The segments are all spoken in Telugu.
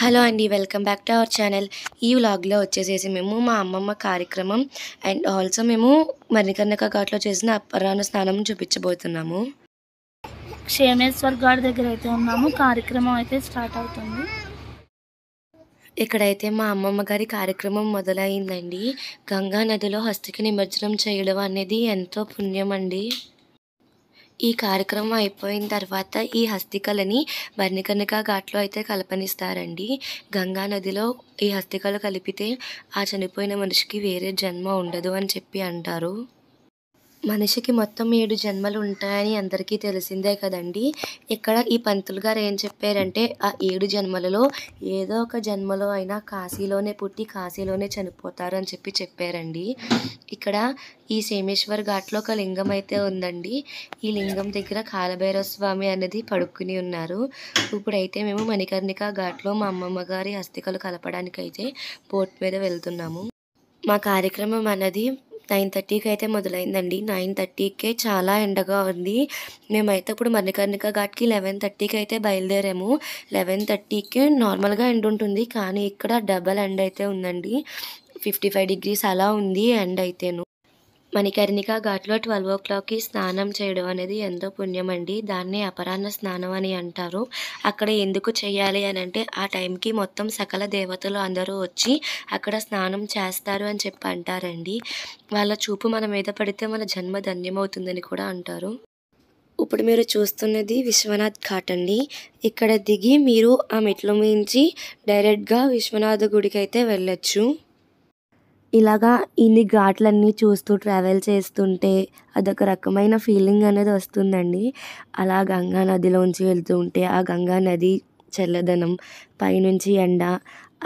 హలో అండి welcome back to our channel ఈ వ్లాగ్లో వచ్చేసేసి మేము మా అమ్మమ్మ కార్యక్రమం అండ్ ఆల్సో మేము మణికర్ణక ఘాట్లో చేసిన అపరాణ స్నానం చూపించబోతున్నాము క్షేమేశ్వర్ ఘాట్ దగ్గర అయితే ఉన్నాము కార్యక్రమం అయితే స్టార్ట్ అవుతుంది ఇక్కడైతే మా అమ్మమ్మ గారి కార్యక్రమం మొదలైందండి గంగా నదిలో హస్తికి నిమజ్జనం చేయడం అనేది ఎంతో పుణ్యం అండి ఈ కార్యక్రమం అయిపోయిన తర్వాత ఈ హస్తికలని భరణికనికా ఘాట్లో అయితే కలపనిస్తారండి గంగా నదిలో ఈ హస్తికలు కలిపితే ఆ చనిపోయిన మనిషికి వేరే జన్మ ఉండదు అని చెప్పి అంటారు మనిషికి మొత్తం ఏడు జన్మలు ఉంటాయని అందరికీ తెలిసిందే కదండి ఇక్కడ ఈ పంతులు గారు ఏం చెప్పారంటే ఆ ఏడు జన్మలలో ఏదో ఒక జన్మలో అయినా కాశీలోనే పుట్టి కాశీలోనే చనిపోతారు అని చెప్పి చెప్పారండి ఇక్కడ ఈ సేమేశ్వర్ ఘాట్లో ఒక లింగం అయితే ఉందండి ఈ లింగం దగ్గర కాలభైరవ స్వామి అనేది పడుక్కుని ఉన్నారు ఇప్పుడైతే మేము మణికర్ణిక ఘాట్లో మా అమ్మమ్మ గారి హస్తికలు కలపడానికైతే బోట్ మీద వెళ్తున్నాము మా కార్యక్రమం అనేది నైన్ థర్టీకి అయితే మొదలైందండి నైన్ థర్టీకే చాలా ఎండగా ఉంది మేమైతే ఇప్పుడు మర్ణికర్ణిక ఘాట్కి లెవెన్ థర్టీకి అయితే బయలుదేరాము లెవెన్ థర్టీకి నార్మల్గా ఎండ ఉంటుంది కానీ ఇక్కడ డబల్ ఎండ అయితే ఉందండి ఫిఫ్టీ ఫైవ్ డిగ్రీస్ అలా ఉంది ఎండ్ అయితేను మణికర్ణిక ఘాట్లో ట్వెల్వ్ ఓ క్లాక్కి స్నానం చేయడం అనేది ఎంతో పుణ్యం అండి దాన్ని అపరాహ్న స్నానం అని అంటారు అక్కడ ఎందుకు చేయాలి అని అంటే ఆ టైంకి మొత్తం సకల దేవతలు అందరూ వచ్చి అక్కడ స్నానం చేస్తారు అని చెప్పి అంటారండి వాళ్ళ చూపు మన మీద పడితే మన జన్మ ధన్యమవుతుందని కూడా అంటారు ఇప్పుడు మీరు చూస్తున్నది విశ్వనాథ్ ఘాట్ అండి ఇక్కడ దిగి మీరు ఆ మెట్ల మించి డైరెక్ట్గా విశ్వనాథ గుడికి అయితే వెళ్ళొచ్చు ఇలాగా ఇన్ని ఘాట్లన్నీ చూస్తూ ట్రావెల్ చేస్తుంటే అదొక రకమైన ఫీలింగ్ అనేది వస్తుందండి అలా గంగా నదిలోంచి వెళ్తూ ఉంటే ఆ గంగా నది చల్లదనం పైనుంచి ఎండ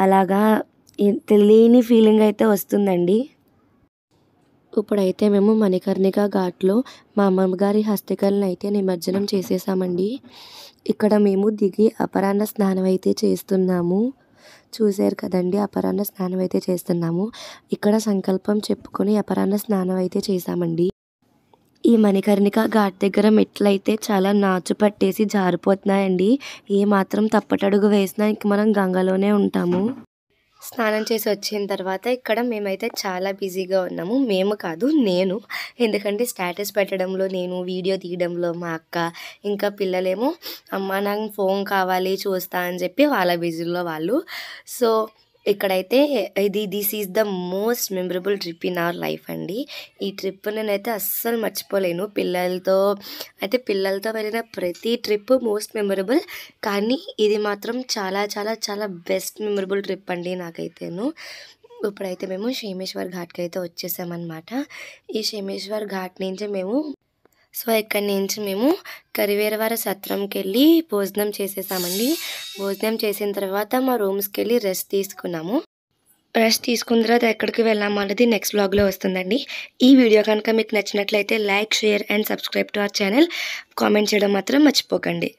అలాగా తెలియని ఫీలింగ్ అయితే వస్తుందండి ఇప్పుడైతే మేము మణికర్ణిక ఘాట్లో మా అమ్మగారి హస్తికలను అయితే నిమజ్జనం చేసేసామండి ఇక్కడ మేము దిగి అపరాహ్న స్నానం అయితే చేస్తున్నాము చూశారు కదండి అపరాహ్న స్నానం అయితే చేస్తున్నాము ఇక్కడ సంకల్పం చెప్పుకొని అపరాహ్న స్నానం అయితే చేశామండి ఈ మణికర్ణిక ఘాట్ దగ్గర మెట్లయితే చాలా నాచు పట్టేసి జారిపోతున్నాయండి ఏ మాత్రం తప్పటడుగు వేసినా ఇంక మనం గంగలోనే ఉంటాము స్నానం చేసి వచ్చిన తర్వాత ఇక్కడ మేమైతే చాలా బిజీగా ఉన్నాము మేము కాదు నేను ఎందుకంటే స్టేటస్ పెట్టడంలో నేను వీడియో తీయడంలో మా అక్క ఇంకా పిల్లలేమో అమ్మ నాకు ఫోన్ కావాలి చూస్తా అని చెప్పి వాళ్ళ బిజీలో వాళ్ళు సో ఇక్కడైతే ఇది this is the most memorable trip in our life అండి ఈ ట్రిప్ నేనైతే అస్సలు మర్చిపోలేను పిల్లలతో అయితే పిల్లలతో వెళ్ళిన ప్రతి ట్రిప్ మోస్ట్ మెమరబుల్ కానీ ఇది మాత్రం చాలా చాలా చాలా బెస్ట్ మెమరబుల్ ట్రిప్ అండి నాకైతేను ఇప్పుడైతే మేము షేమేశ్వర్ ఘాట్కి అయితే వచ్చేసామన్నమాట ఈ షేమేశ్వర్ ఘాట్ నుంచి మేము సో ఇక్కడి నుంచి మేము కరివేరవార సత్రంకి వెళ్ళి భోజనం చేసేసామండి భోజనం చేసిన తర్వాత మా రూమ్స్కి వెళ్ళి రెస్ట్ తీసుకున్నాము రెస్ట్ తీసుకున్న తర్వాత ఎక్కడికి వెళ్ళాము నెక్స్ట్ బ్లాగ్లో వస్తుందండి ఈ వీడియో కనుక మీకు నచ్చినట్లయితే like share and subscribe to our channel comment చేయడం మాత్రం మర్చిపోకండి